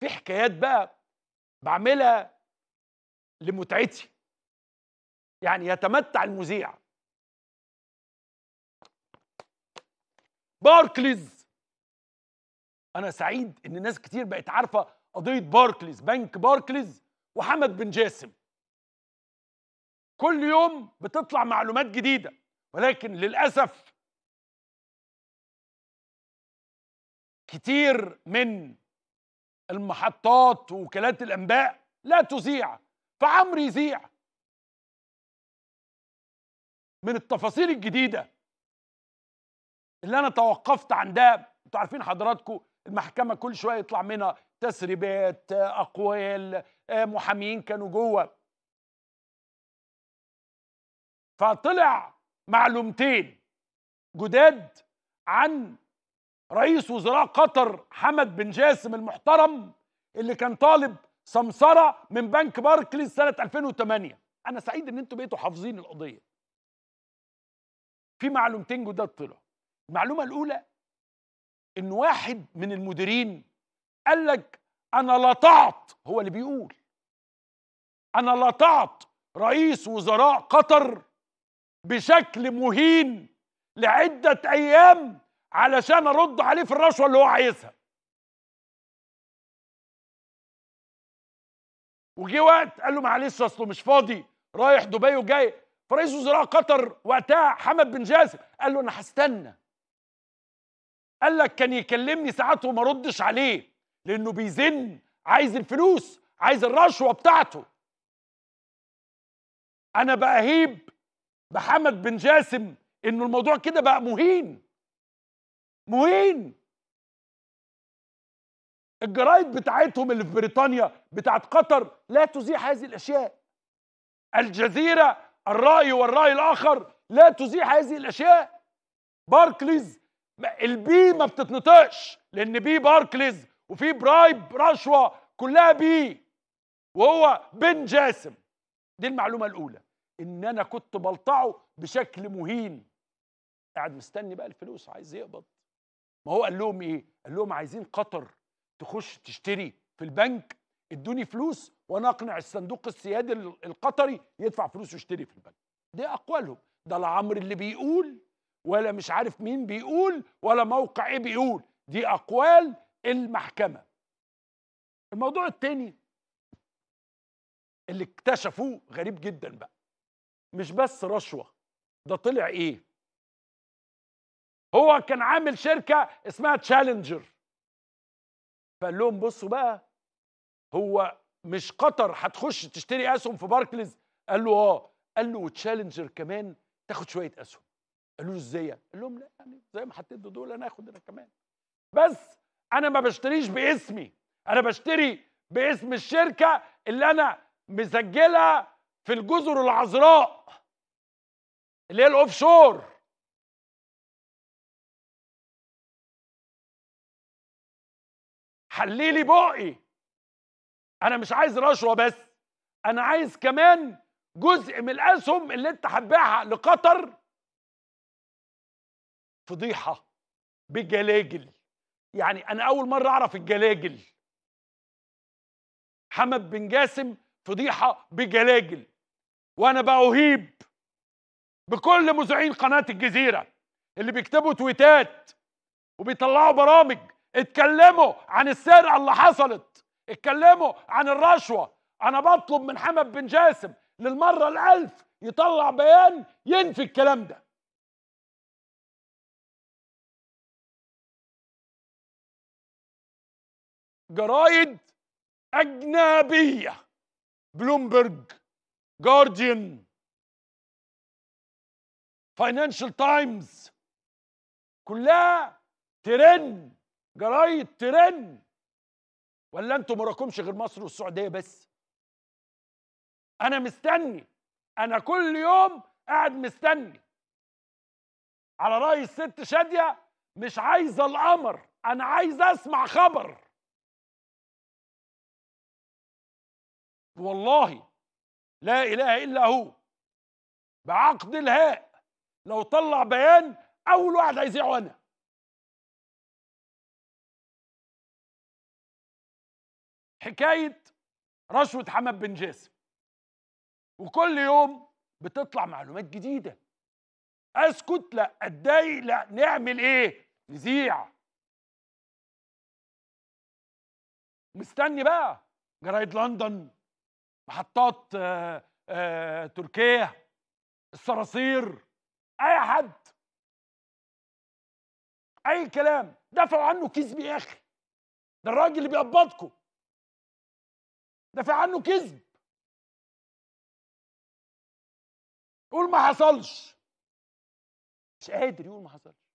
في حكايات بقى بعملها لمتعتي يعني يتمتع المذيع باركليز انا سعيد ان ناس كتير بقت عارفه قضيه باركليز بنك باركليز وحمد بن جاسم كل يوم بتطلع معلومات جديده ولكن للاسف كتير من المحطات ووكالات الانباء لا تذيع فعمرو يذيع من التفاصيل الجديده اللي انا توقفت عندها انتوا عارفين حضراتكم المحكمه كل شويه يطلع منها تسريبات اقوال آه، محامين كانوا جوه فطلع معلومتين جداد عن رئيس وزراء قطر حمد بن جاسم المحترم اللي كان طالب سمسرة من بنك باركليز سنة 2008 أنا سعيد إن أنتوا بقيتوا حافظين القضية في معلومتين جداد طلعوا المعلومة الأولى إن واحد من المديرين قال لك أنا لطعت هو اللي بيقول أنا لطعت رئيس وزراء قطر بشكل مهين لعدة أيام علشان ارد عليه في الرشوه اللي هو عايزها وجي وقت قال له معلش اصله مش فاضي رايح دبي وجاي فرئيس وزراء قطر وقتها حمد بن جاسم قال له انا هستنى قال لك كان يكلمني ساعات وما ردش عليه لانه بيزن عايز الفلوس عايز الرشوه بتاعته انا بقى هيب بحمد بن جاسم انه الموضوع كده بقى مهين مهين الجرايد بتاعتهم اللي في بريطانيا بتاعت قطر لا تزيح هذه الاشياء الجزيره الراي والراي الاخر لا تزيح هذه الاشياء باركليز البي ما بتتنطقش لان بي باركليز وفي برايب رشوه كلها بي وهو بن جاسم دي المعلومه الاولى ان انا كنت بلطعه بشكل مهين قاعد مستني بقى الفلوس عايز يقبض ما هو قال لهم ايه قال لهم عايزين قطر تخش تشتري في البنك ادوني فلوس وانا اقنع الصندوق السيادي القطري يدفع فلوس ويشتري في البنك دي اقوالهم ده لا عمرو اللي بيقول ولا مش عارف مين بيقول ولا موقع ايه بيقول دي اقوال المحكمه الموضوع الثاني اللي اكتشفوه غريب جدا بقى مش بس رشوه ده طلع ايه هو كان عامل شركه اسمها تشالنجر فقال لهم بصوا بقى هو مش قطر هتخش تشتري اسهم في باركليز قال له اه قال له وتشالنجر كمان تاخد شويه اسهم قالوا له ازاي يعني؟ قال لهم لا يعني زي ما هتدوا دول انا هاخد انا كمان بس انا ما بشتريش باسمي انا بشتري باسم الشركه اللي انا مسجلها في الجزر العذراء اللي هي الاوف شور حللي بقي انا مش عايز رشوه بس انا عايز كمان جزء من الاسهم اللي انت هتبيعها لقطر فضيحه بالجلاجل يعني انا اول مره اعرف الجلاجل حمد بن جاسم فضيحه بجلاجل وانا باهيب بكل مذيعين قناه الجزيره اللي بيكتبوا تويتات وبيطلعوا برامج اتكلموا عن السرقه اللي حصلت اتكلموا عن الرشوه انا بطلب من حمد بن جاسم للمره الالف يطلع بيان ينفي الكلام ده جرايد اجنبيه بلومبرج جارديان فاينانشال تايمز كلها ترند جرايد ترن ولا انتوا ما غير مصر والسعوديه بس انا مستني انا كل يوم قاعد مستني على راي الست شاديه مش عايزه القمر انا عايزه اسمع خبر والله لا اله الا هو بعقد الهاء لو طلع بيان اول واحد هيذيعه انا حكايه رشوه حمد بن جاسم وكل يوم بتطلع معلومات جديده اسكت لا اتضايق لا نعمل ايه نذيع مستني بقى جرايد لندن محطات آآ آه، آآ آه، تركيا الصراصير اي حد اي كلام دفعوا عنه كذب يا اخي ده الراجل اللي بيقبضكم دافع عنه كذب قول ما حصلش مش قادر يقول ما حصلش